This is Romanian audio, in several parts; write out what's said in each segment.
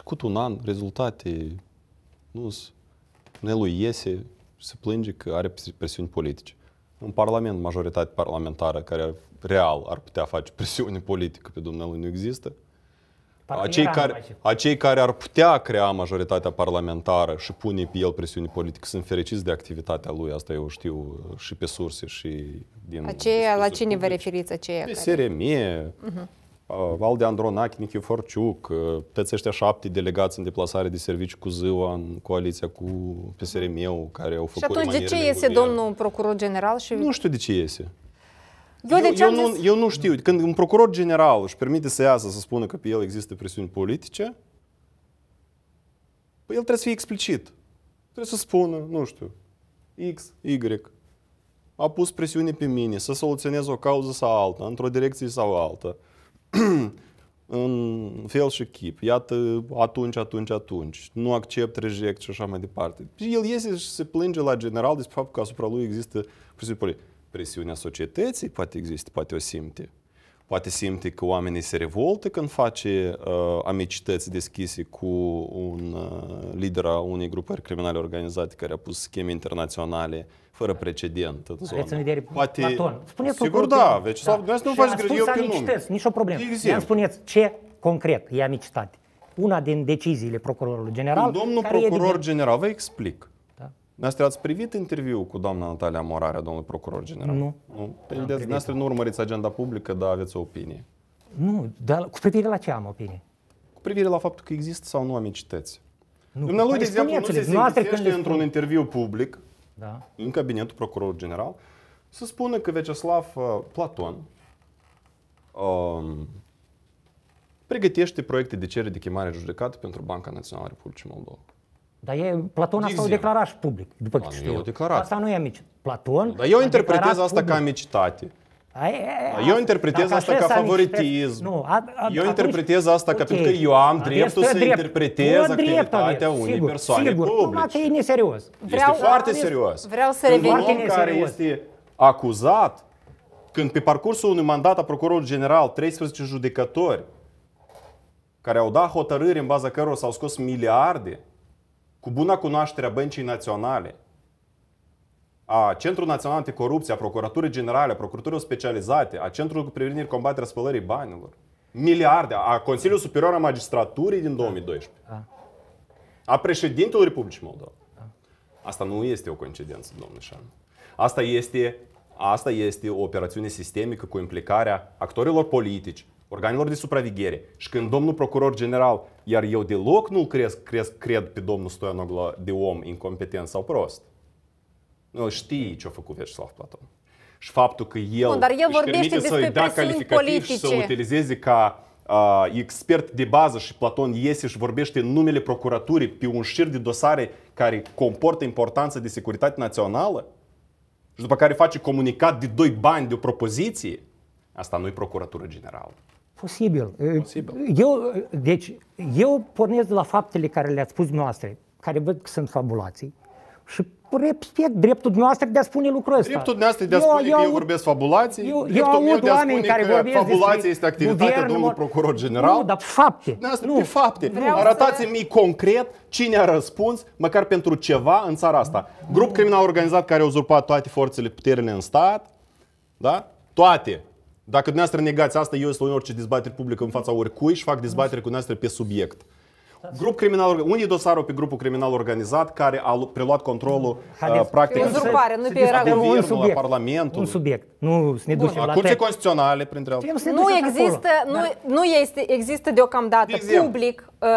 trecut un an, rezultate nu Nelu iese și se plânge că are presiuni politice. Un parlament, majoritate parlamentară, care real ar putea face presiune politică pe dumnealui, nu există. acei care, acei care ar putea crea majoritatea parlamentară și pune pe el presiune politică sunt fericiți de activitatea lui, asta eu știu și pe surse și din... Aceia, la cine publici. vă referiți aceia? Pe care... SRM, uh-huh. Mhm. Uh, Valde Andronache, Nichiforciuc, uh, toți ăștia șapte delegați în deplasare de serviciu cu ziua în coaliția cu PSRM-ul, care au făcut Și atunci de ce iese guvern. domnul procuror general? și? Nu știu de ce iese. Eu, eu, eu, nu, eu nu știu. Când un procuror general își permite să iasă să spună că pe el există presiuni politice, păi el trebuie să fie explicit. Trebuie să spună, nu știu, X, Y, a pus presiune pe mine să soluționez o cauză sau alta, într-o direcție sau alta. în fel și chip. Iată, atunci, atunci, atunci. Nu accept, reject și așa mai departe. Și el iese și se plânge la general despre faptul că asupra lui există presiune. Presiunea societății poate există, poate o simte poate simte că oamenii se revoltă când face uh, amicități deschise cu un uh, lider a unei grupări criminale organizate care a pus scheme internaționale fără precedent în zonă. Aveți în vedere poate... Platon. Spuneți Sigur, da. Deci, da. nu faci greu pe nume. nici o problemă. Exemplu. Exact. spuneți ce concret e amicitate. Una din deciziile procurorului general. Un domnul procuror evident... general, vă explic. Noastră ați privit interviul cu doamna Natalia Morarea, domnul procuror general? Nu. nu? Păi dumneavoastră nu urmăriți agenda publică, dar aveți o opinie. Nu, dar cu privire la ce am opinie? Cu privire la faptul că există sau nu amicități. Nu, Dumnealui, păi de exemplu, nu se simțește într-un interviu public, da. în cabinetul procuror general, să spună că Veceslav uh, Platon um, pregătește proiecte de cerere de chemare judecată pentru Banca Națională Republicii Moldova. Dar e, Platon asta o declara și public, după cât știu. Eu. Asta nu e amici. Platon Dar eu interpretez asta public. ca amicitate. A, eu interpretez asta ca favoritism. Nu, a, a, eu interpretez atunci, asta ca okay. pentru că eu am dreptul să drept. interpretez tu activitatea drept, unei sigur, persoane sigur. publice. Sigur, e neserios. Vreau, este foarte serios. Vreau să revin. Un om care este acuzat, când pe parcursul unui mandat a procurorului general, 13 judecători care au dat hotărâri în baza cărora s-au scos miliarde, cu buna cunoaștere a Băncii Naționale, a Centrul Național Anticorupție, a Procuraturii Generale, a Procuraturilor Specializate, a Centrul cu prevenire combaterea spălării banilor, miliarde, a Consiliului Superior al Magistraturii din 2012, a președintelui Republicii Moldova. Asta nu este o coincidență, domnule Șan. Asta este, asta este o operațiune sistemică cu implicarea actorilor politici, organelor de supraveghere. Și când domnul procuror general, iar eu deloc nu cresc, cresc, cred pe domnul Stoianoglu de om incompetent sau prost. Nu știi ce a făcut Vyacheslav Platon. Și faptul că el Bun, dar el își vorbește să îi da calificativ politice. și să utilizeze ca uh, expert de bază și Platon iese și vorbește în numele procuraturii pe un șir de dosare care comportă importanță de securitate națională și după care face comunicat de doi bani de o propoziție, asta nu e procuratură generală. Posibil. Posibil. Eu, deci, eu pornesc de la faptele care le-ați spus noastre, care văd că sunt fabulații, și respect dreptul dumneavoastră de a spune lucrul ăsta. Dreptul dumneavoastră de a spune eu, că eu, eu vorbesc fabulații, eu, eu dreptul eu meu de a spune care că fabulația este activitatea guvern, domnului procuror general. Nu, dar fapte. Dumneavoastră, nu, pe fapte. Nu. Arătați-mi să... concret cine a răspuns, măcar pentru ceva, în țara asta. Grup criminal organizat care a uzurpat toate forțele, puterile în stat, da? toate dacă dumneavoastră negați asta, eu sunt în orice dezbatere publică în fața oricui și fac dezbatere cu dumneavoastră pe subiect. Grup criminal, unii dosarul pe grupul criminal organizat care a preluat controlul mm. uh, practic uzurpare, nu pe era un subiect, Parlamentul. Un subiect. Nu să ne ducem la Curții Constituționale, printre altele. Nu există, nu, nu este, există deocamdată public uh,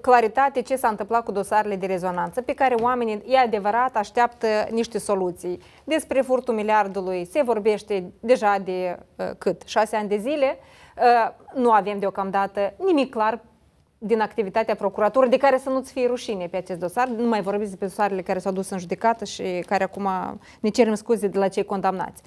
claritate ce s-a întâmplat cu dosarele de rezonanță pe care oamenii, e adevărat, așteaptă niște soluții. Despre furtul miliardului se vorbește deja de uh, cât? Șase ani de zile. nu avem deocamdată nimic clar din activitatea procuraturii, de care să nu-ți fie rușine pe acest dosar. Nu mai vorbiți de dosarele care s-au dus în judecată și care acum ne cerem scuze de la cei condamnați.